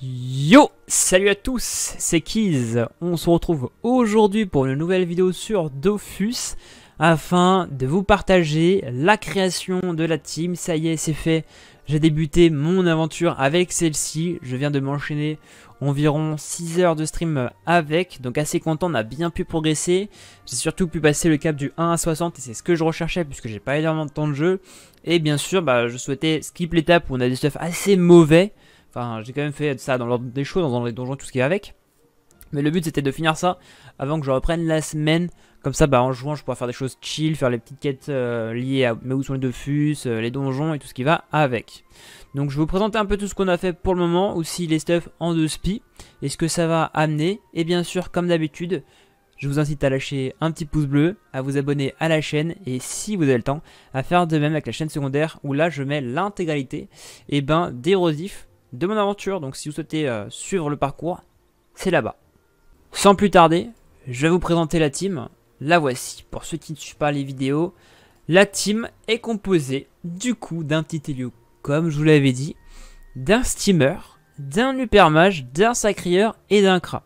Yo Salut à tous, c'est Keys. On se retrouve aujourd'hui pour une nouvelle vidéo sur Dofus afin de vous partager la création de la team. Ça y est, c'est fait. J'ai débuté mon aventure avec celle-ci. Je viens de m'enchaîner environ 6 heures de stream avec. Donc assez content, on a bien pu progresser. J'ai surtout pu passer le cap du 1 à 60 et c'est ce que je recherchais puisque j'ai pas énormément de temps de jeu. Et bien sûr, bah, je souhaitais skip l'étape où on a des stuff assez mauvais. Enfin, j'ai quand même fait ça dans l'ordre des choses, dans les donjons, tout ce qui va avec. Mais le but c'était de finir ça avant que je reprenne la semaine. Comme ça, bah, en jouant, je pourrais faire des choses chill, faire les petites quêtes euh, liées à mais où sont les deux les donjons et tout ce qui va avec. Donc je vais vous présenter un peu tout ce qu'on a fait pour le moment, aussi les stuff en deux spi, et ce que ça va amener. Et bien sûr, comme d'habitude, je vous incite à lâcher un petit pouce bleu, à vous abonner à la chaîne, et si vous avez le temps, à faire de même avec la chaîne secondaire, où là je mets l'intégralité et ben, des rosifs de mon aventure. Donc si vous souhaitez euh, suivre le parcours, c'est là-bas. Sans plus tarder, je vais vous présenter la team. La voici. Pour ceux qui ne suivent pas les vidéos, la team est composée du coup d'un petit comme je vous l'avais dit, d'un Steamer, d'un Upermage, d'un Sacrieur et d'un Kra.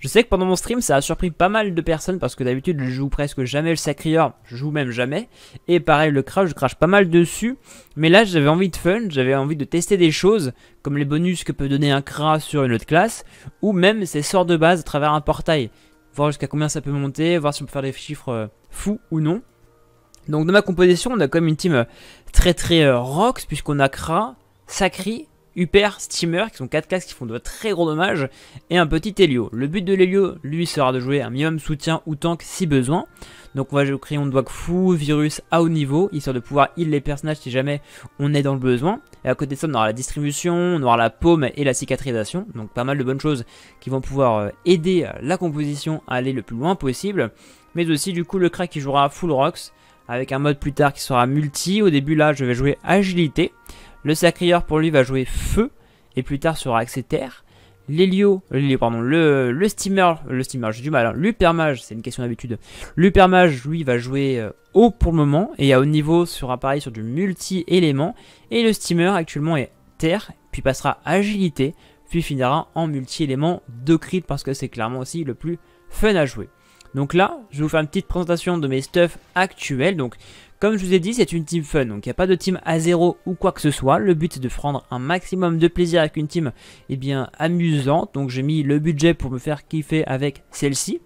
Je sais que pendant mon stream, ça a surpris pas mal de personnes parce que d'habitude, je joue presque jamais le Sacrior, je joue même jamais. Et pareil, le crash, je crache pas mal dessus. Mais là, j'avais envie de fun, j'avais envie de tester des choses comme les bonus que peut donner un crash sur une autre classe ou même ses sorts de base à travers un portail. Voir jusqu'à combien ça peut monter, voir si on peut faire des chiffres euh, fous ou non. Donc dans ma composition, on a même une team euh, très très euh, rocks puisqu'on a Kra, Sacri, Upper, Steamer, qui sont 4 casques qui font de très gros dommages, et un petit Helio. Le but de l'Helio, lui, sera de jouer un minimum soutien ou tank si besoin. Donc on va jouer au crayon de fou, virus à haut niveau, histoire de pouvoir heal les personnages si jamais on est dans le besoin. Et à côté de ça, on aura la distribution, on aura la paume et la cicatrisation. Donc pas mal de bonnes choses qui vont pouvoir euh, aider euh, la composition à aller le plus loin possible. Mais aussi du coup le crack qui jouera full rocks, avec un mode plus tard qui sera multi. Au début là, je vais jouer agilité. Le sacrieur pour lui va jouer feu et plus tard sera axé terre. L'hélio, pardon, le, le, steamer, le steamer, j'ai du mal, hein. l'upermage, c'est une question d'habitude. L'upermage, lui, va jouer euh, haut pour le moment et à haut niveau sera pareil sur du multi-élément. Et le steamer actuellement est terre, puis passera agilité, puis finira en multi-élément de crit parce que c'est clairement aussi le plus fun à jouer. Donc là, je vais vous faire une petite présentation de mes stuffs actuels. Donc comme je vous ai dit, c'est une team fun, donc il n'y a pas de team à zéro ou quoi que ce soit. Le but c'est de prendre un maximum de plaisir avec une team eh bien, amusante. Donc j'ai mis le budget pour me faire kiffer avec celle-ci.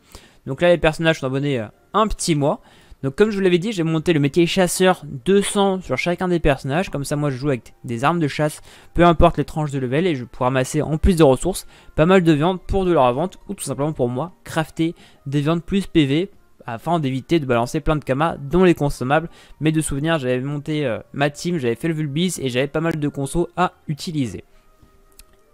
Donc là les personnages sont abonnés euh, un petit mois. Donc comme je vous l'avais dit, j'ai monté le métier chasseur 200 sur chacun des personnages. Comme ça, moi, je joue avec des armes de chasse, peu importe les tranches de level. Et je vais ramasser, en plus de ressources, pas mal de viande pour de la vente. Ou tout simplement pour moi, crafter des viandes plus PV afin d'éviter de balancer plein de kamas dont les consommables. Mais de souvenir, j'avais monté euh, ma team, j'avais fait le vulbis et j'avais pas mal de consos à utiliser.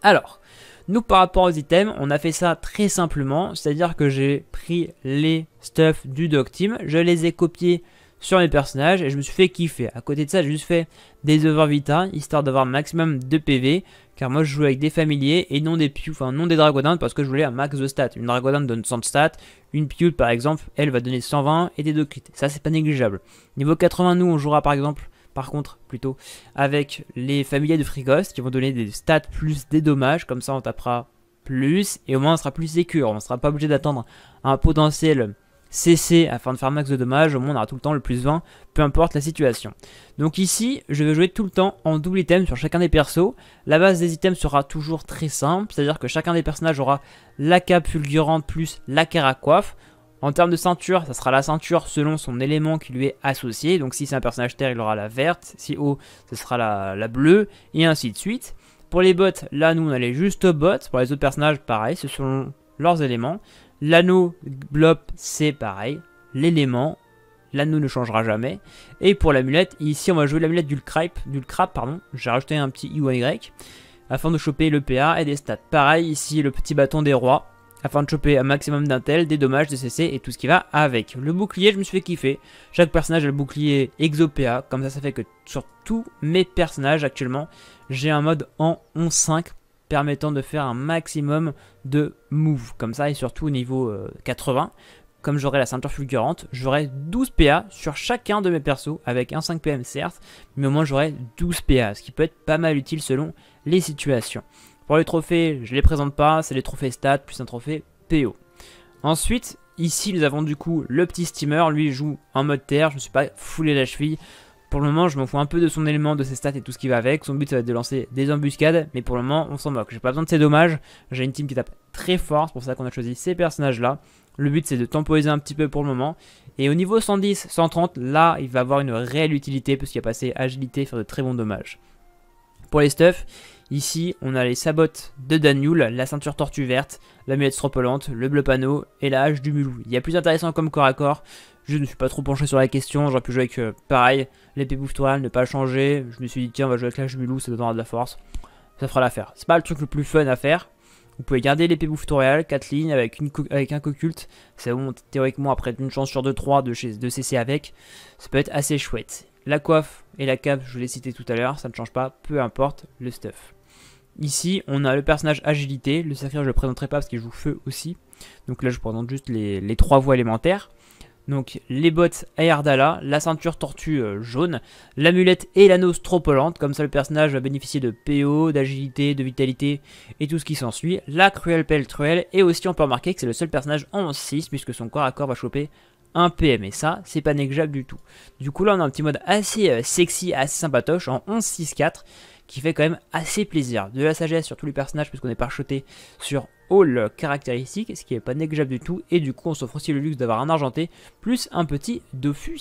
Alors, nous par rapport aux items, on a fait ça très simplement, c'est-à-dire que j'ai pris les stuff du doc team, je les ai copiés sur mes personnages et je me suis fait kiffer. À côté de ça, j'ai juste fait des over vita, histoire d'avoir un maximum de PV, car moi je jouais avec des familiers et non des Pew, enfin non des dragodins parce que je voulais un max de stats. Une dragodin donne 100 stats, une piute par exemple, elle va donner 120 et des deux crits. Ça c'est pas négligeable. Niveau 80, nous on jouera par exemple par contre plutôt avec les familiers de Frigost qui vont donner des stats plus des dommages, comme ça on tapera plus et au moins on sera plus sécure, on sera pas obligé d'attendre un potentiel CC afin de faire max de dommages, au moins on aura tout le temps le plus 20, peu importe la situation. Donc ici, je vais jouer tout le temps en double item sur chacun des persos. La base des items sera toujours très simple, c'est-à-dire que chacun des personnages aura la cape fulgurante plus la coiffe. En termes de ceinture, ça sera la ceinture selon son élément qui lui est associé. Donc si c'est un personnage terre, il aura la verte. Si haut, ce sera la, bleue. Et ainsi de suite. Pour les bottes là, nous, on a les juste bots. Pour les autres personnages, pareil, c'est selon leurs éléments. L'anneau blop c'est pareil. L'élément, l'anneau ne changera jamais. Et pour l'amulette, ici on va jouer l'amulette crap, pardon. J'ai rajouté un petit I Y afin de choper le PA et des stats. Pareil ici le petit bâton des rois afin de choper un maximum d'intel, des dommages, des CC et tout ce qui va avec. Le bouclier, je me suis fait kiffer. Chaque personnage a le bouclier exopéa, comme ça ça fait que sur tous mes personnages actuellement, j'ai un mode en 11-5 permettant de faire un maximum de moves comme ça et surtout au niveau 80 euh, comme j'aurai la ceinture fulgurante, j'aurai 12 PA sur chacun de mes persos, avec un 5 PM certes, mais au moins j'aurai 12 PA, ce qui peut être pas mal utile selon les situations. Pour les trophées, je les présente pas, c'est les trophées stats plus un trophée PO. Ensuite, ici nous avons du coup le petit steamer, lui joue en mode terre, je ne me suis pas foulé la cheville, pour le moment, je m'en fous un peu de son élément, de ses stats et tout ce qui va avec. Son but, ça va être de lancer des embuscades, mais pour le moment, on s'en moque. J'ai pas besoin de ses dommages. J'ai une team qui tape très fort, c'est pour ça qu'on a choisi ces personnages-là. Le but, c'est de temporiser un petit peu pour le moment. Et au niveau 110, 130, là, il va avoir une réelle utilité, parce qu'il a passé agilité, faire de très bons dommages. Pour les stuffs, Ici, on a les sabots de Daniel, la ceinture tortue verte, la muette stropolante, le bleu panneau et la hache du mulou. Il y a plus intéressant comme corps à corps. Je ne suis pas trop penché sur la question, j'aurais pu jouer avec, euh, pareil, l'épée torial ne pas changer. Je me suis dit, tiens, on va jouer avec la jumelou, ça donnera de la force. Ça fera l'affaire. C'est pas le truc le plus fun à faire. Vous pouvez garder l'épée bouffe 4 lignes, avec, une avec un coculte. Ça vous monte théoriquement après une chance sur 2-3 de, chez de CC avec. Ça peut être assez chouette. La coiffe et la cape, je vous l'ai cité tout à l'heure, ça ne change pas, peu importe le stuff. Ici, on a le personnage agilité, le sacré je ne le présenterai pas parce qu'il joue feu aussi. Donc là, je présente juste les, les trois voies élémentaires. Donc les bottes Ayardala, la ceinture tortue euh, jaune, l'amulette et l'anneau stropolante, comme ça le personnage va bénéficier de PO, d'agilité, de vitalité et tout ce qui s'ensuit. La cruelle pelle truelle, et aussi on peut remarquer que c'est le seul personnage en 6 puisque son corps à corps va choper un PM et ça c'est pas négligeable du tout. Du coup là on a un petit mode assez euh, sexy, assez sympatoche en 11-6-4 qui fait quand même assez plaisir. De la sagesse sur tous les personnages puisqu'on est parchoté sur all caractéristiques, ce qui n'est pas négligeable du tout, et du coup on s'offre aussi le luxe d'avoir un argenté, plus un petit Dofus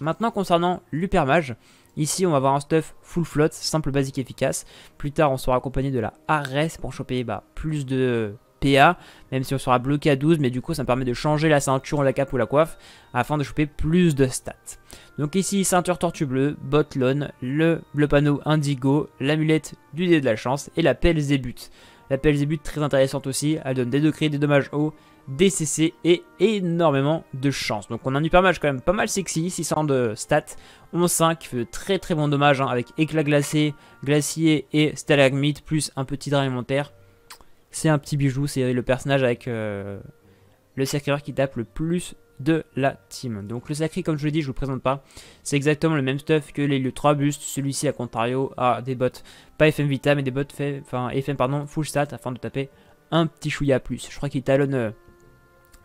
Maintenant concernant l'Upermage, ici on va avoir un stuff full float, simple, basique, efficace. Plus tard on sera accompagné de la Ares pour choper bah, plus de PA, même si on sera bloqué à 12, mais du coup ça me permet de changer la ceinture, la cape ou la coiffe, afin de choper plus de stats. Donc ici, ceinture tortue bleue, botlon le bleu panneau indigo, l'amulette du dé de la chance et la pelle zébute. La pelle zébute très intéressante aussi, elle donne des degrés, des dommages hauts, des CC et énormément de chance. Donc on a un hypermage quand même pas mal sexy, 600 de stats, 11-5, qui fait très très bon dommage hein, avec éclat glacé, glacier et stalagmite, plus un petit drain alimentaire c'est un petit bijou, c'est le personnage avec euh, le sacréur qui tape le plus de la team. Donc le sacré, comme je l'ai dit, je vous le présente pas. C'est exactement le même stuff que les lieux 3 bustes. Celui-ci, à contrario, a des bots pas FM Vita, mais des bots fait, enfin, FM pardon, full stat afin de taper un petit chouïa plus. Je crois qu'il talonne euh,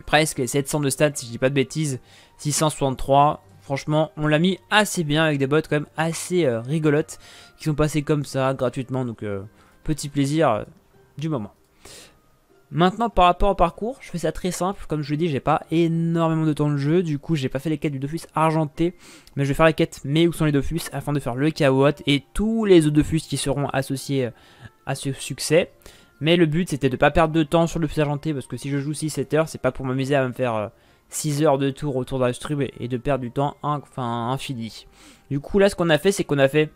presque 700 de stats, si je dis pas de bêtises. 663, franchement, on l'a mis assez bien avec des bots quand même assez euh, rigolotes qui sont passés comme ça gratuitement. Donc, petit plaisir du moment. Maintenant, par rapport au parcours, je fais ça très simple. Comme je vous dis, j'ai pas énormément de temps de jeu. Du coup, j'ai pas fait les quêtes du Dofus argenté. Mais je vais faire les quêtes mais où sont les Dofus afin de faire le Chaos et tous les autres Dofus qui seront associés euh, à ce succès. Mais le but, c'était de pas perdre de temps sur le Dofus argenté. Parce que si je joue 6-7 heures, c'est pas pour m'amuser à me faire 6 euh, heures de tour autour la stream et de perdre du temps infini. Du coup, là, ce qu'on a fait, c'est qu'on a fait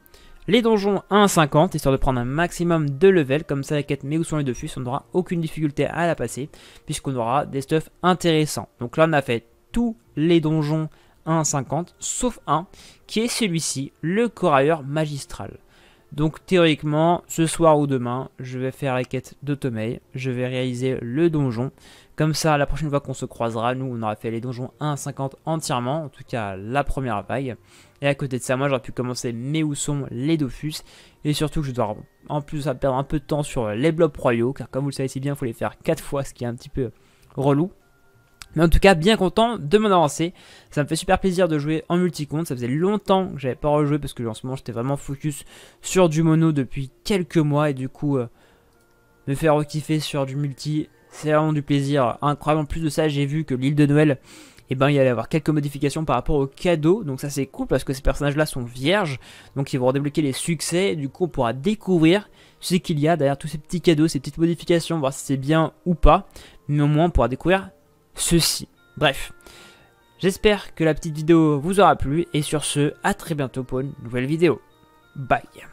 les donjons 1,50 histoire de prendre un maximum de level, comme ça la quête mais où sont les deux fus, on n'aura aucune difficulté à la passer, puisqu'on aura des stuffs intéressants. Donc là on a fait tous les donjons 1,50, sauf un, qui est celui-ci, le corailleur magistral. Donc théoriquement, ce soir ou demain, je vais faire la quête de Tomei, je vais réaliser le donjon, comme ça, la prochaine fois qu'on se croisera, nous, on aura fait les donjons 1 50 entièrement, en tout cas la première vague. Et à côté de ça, moi, j'aurais pu commencer mes où sont les Dofus. Et surtout je dois en plus perdre un peu de temps sur les blobs royaux, car comme vous le savez si bien, il faut les faire 4 fois, ce qui est un petit peu relou. Mais en tout cas, bien content de mon avancée. Ça me fait super plaisir de jouer en multicompte. Ça faisait longtemps que j'avais pas rejoué parce que en ce moment, j'étais vraiment focus sur du mono depuis quelques mois. Et du coup, euh, me faire kiffer sur du multi, c'est vraiment du plaisir incroyable. En plus de ça, j'ai vu que l'île de Noël, eh ben, il y allait avoir quelques modifications par rapport aux cadeaux. Donc ça c'est cool parce que ces personnages-là sont vierges. Donc ils vont débloquer les succès. du coup on pourra découvrir ce qu'il y a derrière tous ces petits cadeaux, ces petites modifications, voir si c'est bien ou pas. Mais au moins on pourra découvrir ceci. Bref. J'espère que la petite vidéo vous aura plu. Et sur ce, à très bientôt pour une nouvelle vidéo. Bye